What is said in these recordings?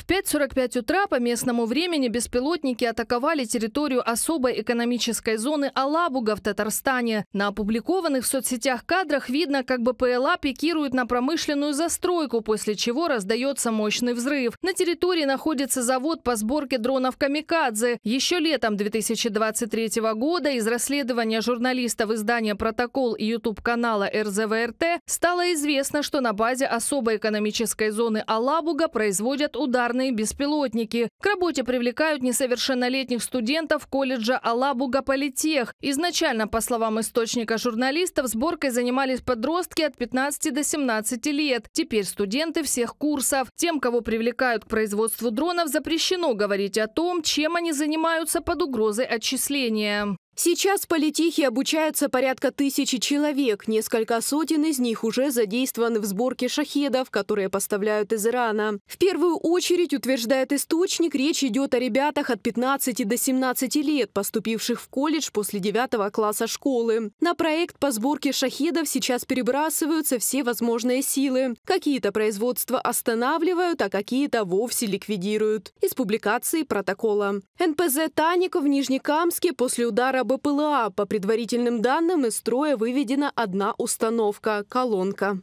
В 5.45 утра по местному времени беспилотники атаковали территорию особой экономической зоны Алабуга в Татарстане. На опубликованных в соцсетях кадрах видно, как БПЛА пикирует на промышленную застройку, после чего раздается мощный взрыв. На территории находится завод по сборке дронов «Камикадзе». Еще летом 2023 года из расследования журналистов издания «Протокол» и YouTube-канала РЗВРТ стало известно, что на базе особой экономической зоны Алабуга производят удар ударные беспилотники. К работе привлекают несовершеннолетних студентов колледжа Алабуга Политех. Изначально, по словам источника журналистов, сборкой занимались подростки от 15 до 17 лет. Теперь студенты всех курсов. Тем, кого привлекают к производству дронов, запрещено говорить о том, чем они занимаются под угрозой отчисления. Сейчас в политехе обучаются порядка тысячи человек. Несколько сотен из них уже задействованы в сборке шахедов, которые поставляют из Ирана. В первую очередь, утверждает источник, речь идет о ребятах от 15 до 17 лет, поступивших в колледж после 9 класса школы. На проект по сборке шахедов сейчас перебрасываются все возможные силы. Какие-то производства останавливают, а какие-то вовсе ликвидируют. Из публикации протокола. НПЗ «Таник» в Нижнекамске после удара БПЛА по предварительным данным из строя выведена одна установка – колонка.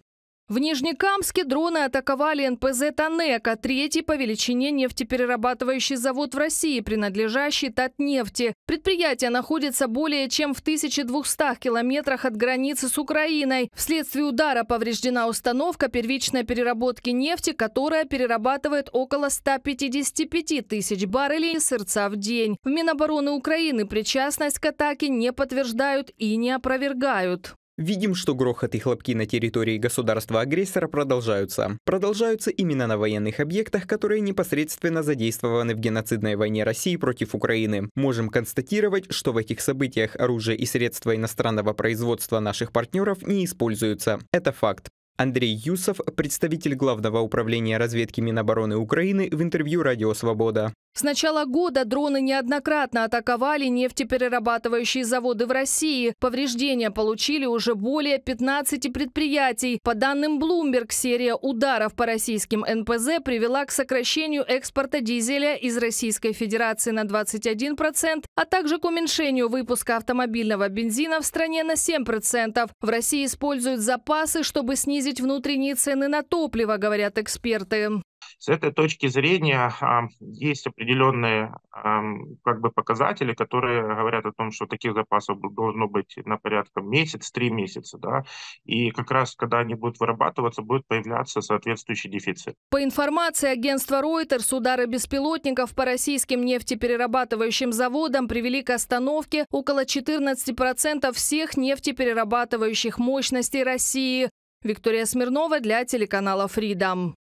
В Нижнекамске дроны атаковали НПЗ «Танека», третий по величине нефтеперерабатывающий завод в России, принадлежащий Татнефти. Предприятие находится более чем в 1200 километрах от границы с Украиной. Вследствие удара повреждена установка первичной переработки нефти, которая перерабатывает около 155 тысяч баррелей сырца в день. В Минобороны Украины причастность к атаке не подтверждают и не опровергают. Видим, что грохот и хлопки на территории государства-агрессора продолжаются. Продолжаются именно на военных объектах, которые непосредственно задействованы в геноцидной войне России против Украины. Можем констатировать, что в этих событиях оружие и средства иностранного производства наших партнеров не используются. Это факт. Андрей Юсов, представитель Главного управления разведки Минобороны Украины в интервью «Радио Свобода». С начала года дроны неоднократно атаковали нефтеперерабатывающие заводы в России. Повреждения получили уже более 15 предприятий. По данным Bloomberg, серия ударов по российским НПЗ привела к сокращению экспорта дизеля из Российской Федерации на 21%, а также к уменьшению выпуска автомобильного бензина в стране на 7%. В России используют запасы, чтобы снизить внутренние цены на топливо, говорят эксперты. С этой точки зрения есть определенные как бы, показатели, которые говорят о том, что таких запасов должно быть на порядка месяц-три месяца. Да? И как раз, когда они будут вырабатываться, будет появляться соответствующий дефицит. По информации агентства Reuters, удары беспилотников по российским нефтеперерабатывающим заводам привели к остановке около 14% всех нефтеперерабатывающих мощностей России. Виктория Смирнова для телеканала Freedom.